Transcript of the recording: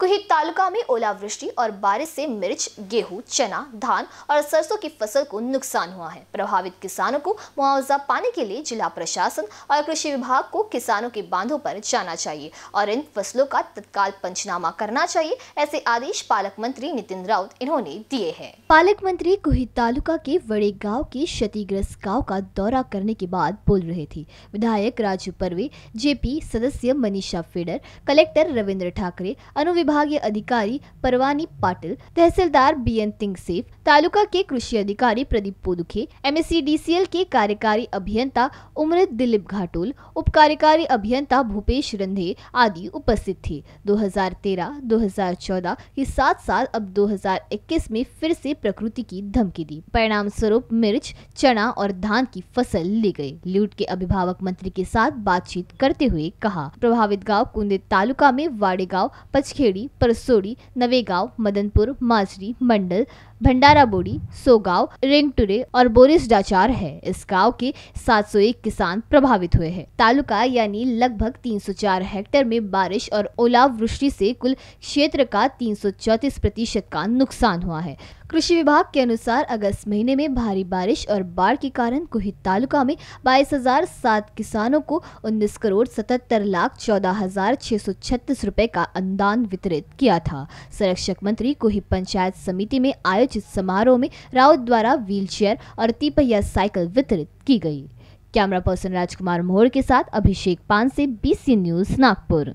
कुहित तालुका में ओलावृष्टि और बारिश से मिर्च गेहूं, चना धान और सरसों की फसल को नुकसान हुआ है प्रभावित किसानों को मुआवजा पाने के लिए जिला प्रशासन और कृषि विभाग को किसानों के बांधों पर जाना चाहिए और इन फसलों का तत्काल पंचनामा करना चाहिए ऐसे आदेश पालक मंत्री नितिन राउत इन्होंने दिए है पालक मंत्री कुहित तालुका के बड़े गाँव के क्षतिग्रस्त गाँव का दौरा करने के बाद बोल रहे थे विधायक राजू परवे जेपी सदस्य मनीषा फेडर कलेक्टर रविन्द्र ठाकरे अनु विभागीय अधिकारी परवानी पाटिल तहसीलदार बी एन सिंह सेफ तालुका के कृषि अधिकारी प्रदीप पोदुखे एमएससीडीसीएल के कार्यकारी अभियंता उम्र दिलीप घाटोल उप कार्यकारी अभियंता भूपेश रंधे आदि उपस्थित थे 2013-2014 के साथ साथ अब 2021 में फिर से प्रकृति की धमकी दी परिणाम स्वरूप मिर्च चना और धान की फसल ले गए लूट के अभिभावक मंत्री के साथ बातचीत करते हुए कहा प्रभावित गाँव कुंदे तालुका में वाड़े गाँव पचखेड़ देवी परसोड़ी नवेगांव मदनपुर माजरी मंडल भंडारा बोड़ी सोगांव रिंगटुरे और बोरिस डाचार है इस गांव के 701 किसान प्रभावित हुए हैं तालुका यानी लगभग 304 हेक्टेयर में बारिश और ओलावृष्टि से कुल क्षेत्र का तीन प्रतिशत का नुकसान हुआ है कृषि विभाग के अनुसार अगस्त महीने में भारी बारिश और बाढ़ के कारण कुहित तालुका में बाईस हजार सात किसानों को उन्नीस करोड़ सतहत्तर लाख चौदह हजार छह सौ छत्तीस रूपए का अनुदान वितरित किया था संरक्षक मंत्री कुहित पंचायत समिति में आयोजित आयोजित समारोह में राउत द्वारा व्हीलचेयर और तिपहिया साइकिल वितरित की गई कैमरा पर्सन राजकुमार मोहर के साथ अभिषेक पान से बीसी न्यूज नागपुर